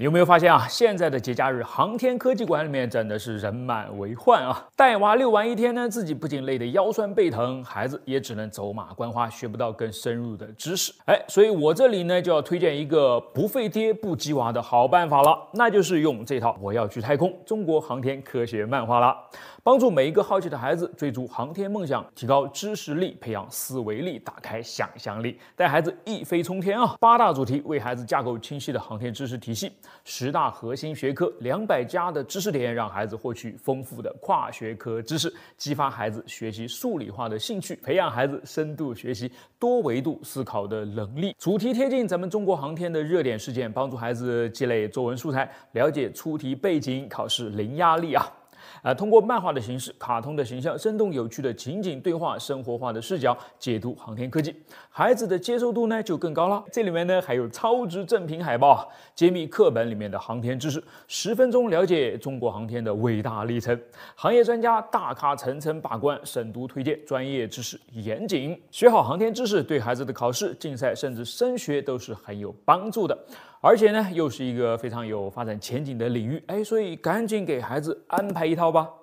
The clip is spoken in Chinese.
你有没有发现啊？现在的节假日，航天科技馆里面真的是人满为患啊！带娃遛完一天呢，自己不仅累得腰酸背疼，孩子也只能走马观花，学不到更深入的知识。哎，所以我这里呢就要推荐一个不费爹不鸡娃的好办法了，那就是用这套《我要去太空：中国航天科学漫画》了，帮助每一个好奇的孩子追逐航天梦想，提高知识力，培养思维力，打开想象力，带孩子一飞冲天啊！八大主题为孩子架构清晰的航天知识体系。十大核心学科，两百家的知识点，让孩子获取丰富的跨学科知识，激发孩子学习数理化的兴趣，培养孩子深度学习、多维度思考的能力。主题贴近咱们中国航天的热点事件，帮助孩子积累作文素材，了解出题背景，考试零压力啊！啊，通过漫画的形式、卡通的形象、生动有趣的情景对话、生活化的视角解读航天科技，孩子的接受度呢就更高了。这里面呢还有超值正品海报，揭秘课本里面的航天知识，十分钟了解中国航天的伟大历程。行业专家大咖层层把关，审读推荐，专业知识严谨。学好航天知识对孩子的考试、竞赛甚至升学都是很有帮助的。而且呢，又是一个非常有发展前景的领域。哎，所以赶紧给孩子安排一。套吧。